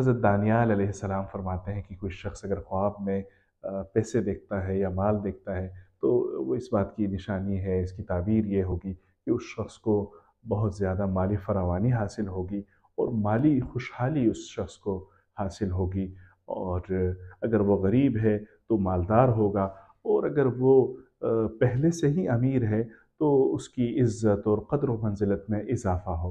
हज़रत दानियाल सलाम फरमाते हैं कि कोई शख्स अगर ख्वाब में पैसे देखता है या माल देखता है तो वो इस बात की निशानी है इसकी ताबीर ये होगी कि उस शख्स को बहुत ज़्यादा माली फरावानी हासिल होगी और माली खुशहाली उस शख्स को हासिल होगी और अगर वो गरीब है तो मालदार होगा और अगर वो पहले से ही अमीर है तो उसकी इज़्ज़त और कदर मंजिलत में इजाफ़ा होगा